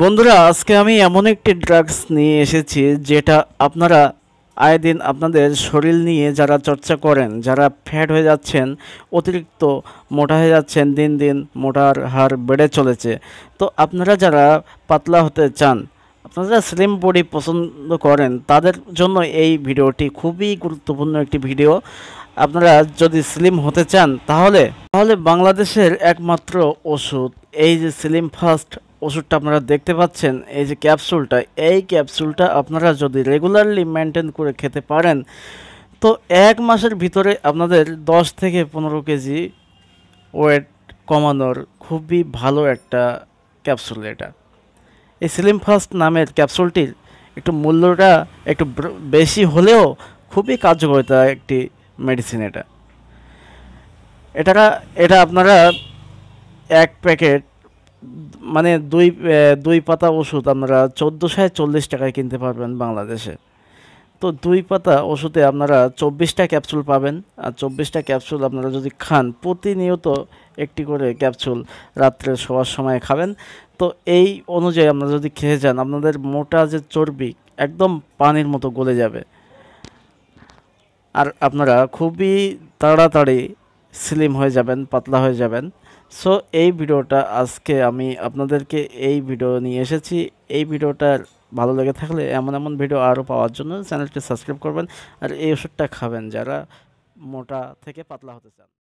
বন্ধুরা আজকে আমি এমন একটি ড্রাগস নিয়ে এসেছি যেটা আপনারা আয় দিন আপনাদের শরীর নিয়ে যারা চর্চা করেন যারা ফ্যাট হয়ে যাচ্ছেন অতিরিক্ত মোটা হয়ে যাচ্ছেন দিন দিন মোটার হার বেড়ে চলেছে তো আপনারা যারা পাতলা হতে চান আপনারা স্লিম বডি পছন্দ করেন তাদের জন্য এই ভিডিওটি খুবই গুরুত্বপূর্ণ একটি ভিডিও আপনারা যদি স্লিম হতে চান তাহলে তাহলে বাংলাদেশের একমাত্র ওষুধ এই যে স্লিম ফার্স্ট ওষুধটা আপনারা দেখতে পাচ্ছেন এই যে ক্যাপসুলটা এই ক্যাপসুলটা আপনারা যদি রেগুলারলি মেনটেন করে খেতে পারেন তো এক মাসের ভিতরে আপনাদের 10 থেকে পনেরো কেজি ওয়েট কমানোর খুবই ভালো একটা ক্যাপসুল এটা এই সিলিম ফাস্ট নামের ক্যাপসুলটির একটু মূল্যটা একটু বেশি হলেও খুবই কার্যকরিতা একটি মেডিসিন এটা এটা এটা আপনারা এক প্যাকেট মানে দুই দুই পাতা ওষুধ আপনারা চোদ্দোশায় চল্লিশ টাকায় কিনতে পারবেন বাংলাদেশে তো দুই পাতা ওষুধে আপনারা চব্বিশটা ক্যাপসুল পাবেন আর চব্বিশটা ক্যাপসুল আপনারা যদি খান প্রতিনিয়ত একটি করে ক্যাপসুল রাত্রে শোয়ার সময় খাবেন তো এই অনুযায়ী আপনারা যদি খেয়ে যান আপনাদের মোটা যে চর্বি একদম পানির মতো গলে যাবে আর আপনারা খুবই তাড়াতাড়ি স্লিম হয়ে যাবেন পাতলা হয়ে যাবেন সো এই ভিডিওটা আজকে আমি আপনাদেরকে এই ভিডিও নিয়ে এসেছি এই ভিডিওটা ভালো লেগে থাকলে এমন এমন ভিডিও আরও পাওয়ার জন্য চ্যানেলটি সাবস্ক্রাইব করবেন আর এই ওষুধটা খাবেন যারা মোটা থেকে পাতলা হতে চান